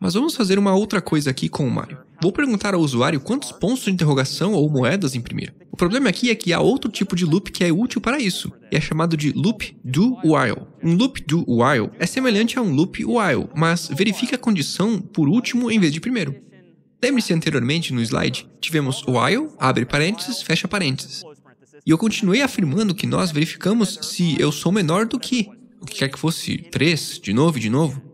Mas vamos fazer uma outra coisa aqui com o Mario. Vou perguntar ao usuário quantos pontos de interrogação ou moedas imprimir. O problema aqui é que há outro tipo de loop que é útil para isso, e é chamado de loop do while. Um loop do while é semelhante a um loop while, mas verifica a condição por último em vez de primeiro. Lembre-se anteriormente no slide, tivemos while, abre parênteses, fecha parênteses. E eu continuei afirmando que nós verificamos se eu sou menor do que, o que quer que fosse 3, de novo e de novo.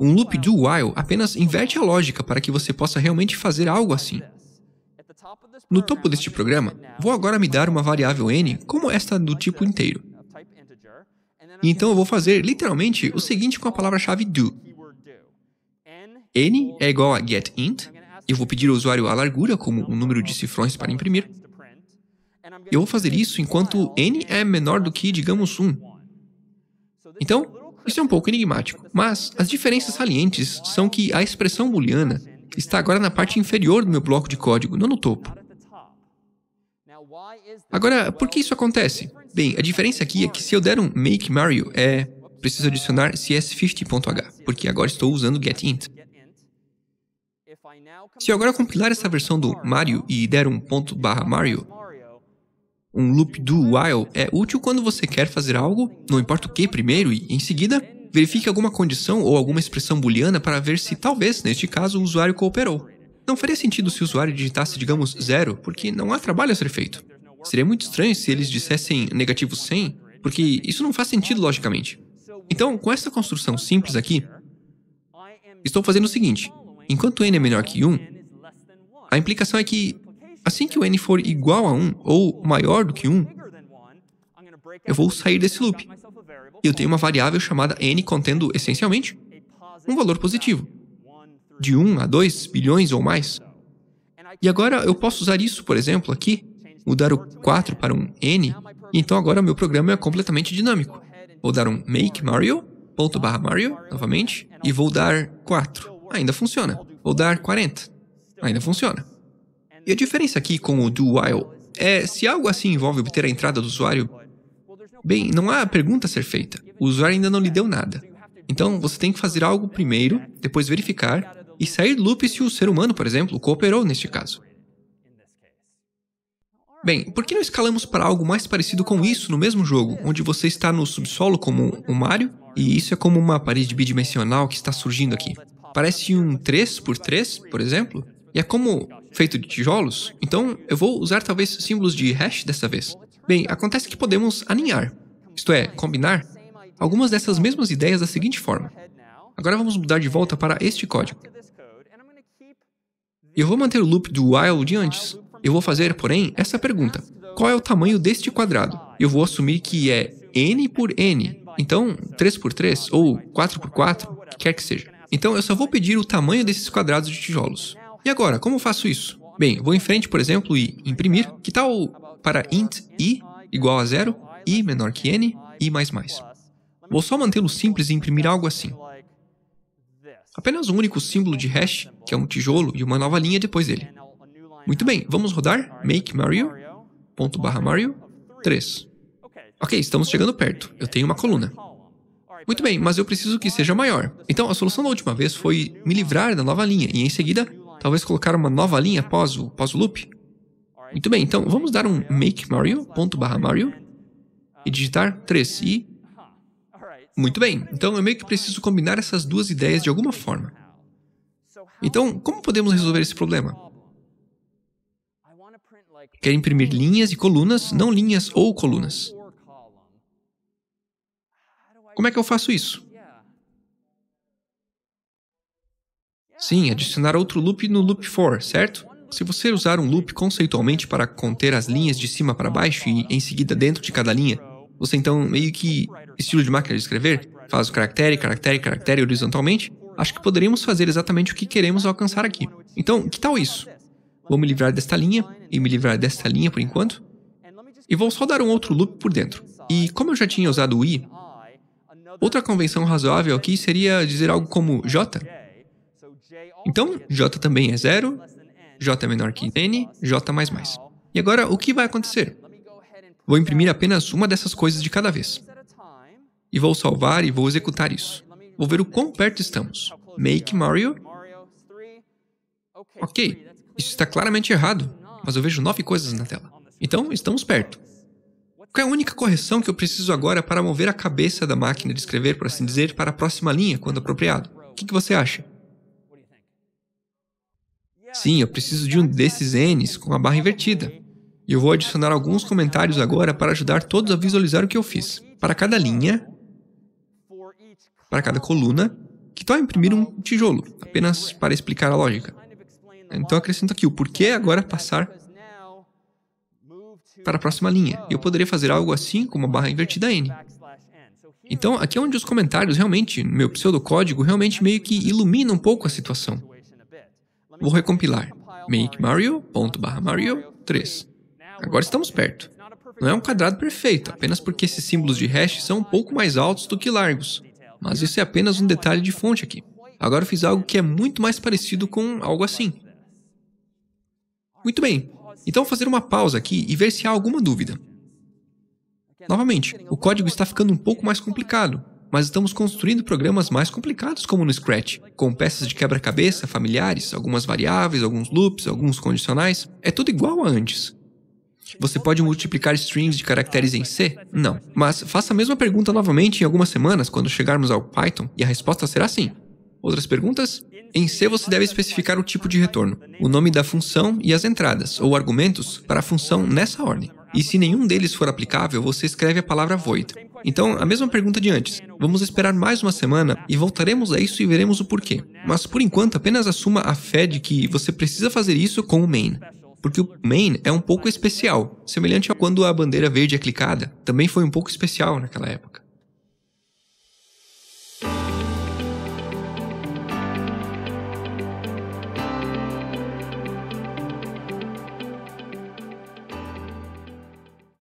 Um loop do while apenas inverte a lógica para que você possa realmente fazer algo assim. No topo deste programa, vou agora me dar uma variável n como esta do tipo inteiro. E então eu vou fazer literalmente o seguinte com a palavra-chave do. n é igual a getInt, eu vou pedir ao usuário a largura como um número de cifrões para imprimir. Eu vou fazer isso enquanto n é menor do que, digamos, 1. Então, isso é um pouco enigmático, mas as diferenças salientes são que a expressão booleana está agora na parte inferior do meu bloco de código, não no topo. Agora, por que isso acontece? Bem, a diferença aqui é que se eu der um make Mario é preciso adicionar cs50.h, porque agora estou usando getInt. Se eu agora compilar essa versão do Mario e der um ponto barra Mario, um loop do while é útil quando você quer fazer algo, não importa o que primeiro, e em seguida verifique alguma condição ou alguma expressão booleana para ver se talvez, neste caso, o usuário cooperou. Não faria sentido se o usuário digitasse, digamos, zero, porque não há trabalho a ser feito. Seria muito estranho se eles dissessem negativo 100, porque isso não faz sentido logicamente. Então, com essa construção simples aqui, estou fazendo o seguinte. Enquanto n é menor que 1, a implicação é que Assim que o n for igual a 1 ou maior do que 1, eu vou sair desse loop. E eu tenho uma variável chamada n contendo, essencialmente, um valor positivo, de 1 a 2 bilhões ou mais. E agora eu posso usar isso, por exemplo, aqui, mudar o 4 para um n, e então agora meu programa é completamente dinâmico. Vou dar um make Mario, ponto barra Mario, novamente, e vou dar 4. Ainda funciona. Vou dar 40. Ainda funciona. E a diferença aqui com o do while é se algo assim envolve obter a entrada do usuário, bem, não há pergunta a ser feita. O usuário ainda não lhe deu nada. Então você tem que fazer algo primeiro, depois verificar e sair do loop se o ser humano, por exemplo, cooperou neste caso. Bem, por que não escalamos para algo mais parecido com isso no mesmo jogo, onde você está no subsolo como o Mario, e isso é como uma parede bidimensional que está surgindo aqui? Parece um 3x3, por exemplo, e é como feito de tijolos, então eu vou usar talvez símbolos de hash dessa vez. Bem, acontece que podemos aninhar, isto é, combinar, algumas dessas mesmas ideias da seguinte forma. Agora vamos mudar de volta para este código. Eu vou manter o loop do while de antes. Eu vou fazer, porém, essa pergunta. Qual é o tamanho deste quadrado? Eu vou assumir que é n por n. Então, 3 por 3 ou 4 por 4, que quer que seja. Então, eu só vou pedir o tamanho desses quadrados de tijolos. E agora, como faço isso? Bem, vou em frente, por exemplo, e imprimir. Que tal para int i igual a zero, i menor que n, i mais mais. Vou só mantê-lo simples e imprimir algo assim. Apenas um único símbolo de hash, que é um tijolo e uma nova linha depois dele. Muito bem, vamos rodar make Mario, ponto barra Mario, 3. Ok, estamos chegando perto. Eu tenho uma coluna. Muito bem, mas eu preciso que seja maior. Então, a solução da última vez foi me livrar da nova linha e, em seguida, Talvez colocar uma nova linha após o, após o loop? Muito bem, então vamos dar um make Mario, ponto barra Mario, e digitar 3. E... Muito bem, então eu meio que preciso combinar essas duas ideias de alguma forma. Então, como podemos resolver esse problema? Quero imprimir linhas e colunas, não linhas ou colunas. Como é que eu faço isso? Sim, adicionar outro loop no loop for, certo? Se você usar um loop conceitualmente para conter as linhas de cima para baixo e em seguida dentro de cada linha, você então meio que estilo de máquina de escrever, faz o caractere, caractere, caractere horizontalmente, acho que poderíamos fazer exatamente o que queremos alcançar aqui. Então, que tal isso? Vou me livrar desta linha e me livrar desta linha por enquanto. E vou só dar um outro loop por dentro. E como eu já tinha usado o i, outra convenção razoável aqui seria dizer algo como j então, J também é zero, J é menor que N, J++. E agora, o que vai acontecer? Vou imprimir apenas uma dessas coisas de cada vez. E vou salvar e vou executar isso. Vou ver o quão perto estamos. Make Mario. Ok, isso está claramente errado, mas eu vejo nove coisas na tela. Então, estamos perto. Qual é a única correção que eu preciso agora para mover a cabeça da máquina de escrever, por assim dizer, para a próxima linha, quando apropriado? O que, que você acha? Sim, eu preciso de um desses N's com a barra invertida. E eu vou adicionar alguns comentários agora para ajudar todos a visualizar o que eu fiz. Para cada linha, para cada coluna, que a imprimir um tijolo, apenas para explicar a lógica. Então acrescento aqui o porquê agora passar para a próxima linha. Eu poderia fazer algo assim com uma barra invertida N. Então, aqui é onde os comentários realmente, no meu pseudocódigo, realmente meio que iluminam um pouco a situação. Vou recompilar make mario.mario 3. Agora estamos perto. Não é um quadrado perfeito, apenas porque esses símbolos de hash são um pouco mais altos do que largos. Mas isso é apenas um detalhe de fonte aqui. Agora fiz algo que é muito mais parecido com algo assim. Muito bem, então vou fazer uma pausa aqui e ver se há alguma dúvida. Novamente, o código está ficando um pouco mais complicado, mas estamos construindo programas mais complicados como no Scratch, com peças de quebra-cabeça familiares, algumas variáveis, alguns loops, alguns condicionais. É tudo igual a antes. Você pode multiplicar strings de caracteres em C? Não. Mas faça a mesma pergunta novamente em algumas semanas quando chegarmos ao Python e a resposta será sim. Outras perguntas? Em C você deve especificar o tipo de retorno, o nome da função e as entradas ou argumentos para a função nessa ordem. E se nenhum deles for aplicável, você escreve a palavra void. Então, a mesma pergunta de antes. Vamos esperar mais uma semana e voltaremos a isso e veremos o porquê. Mas por enquanto, apenas assuma a fé de que você precisa fazer isso com o main. Porque o main é um pouco especial, semelhante a quando a bandeira verde é clicada. Também foi um pouco especial naquela época.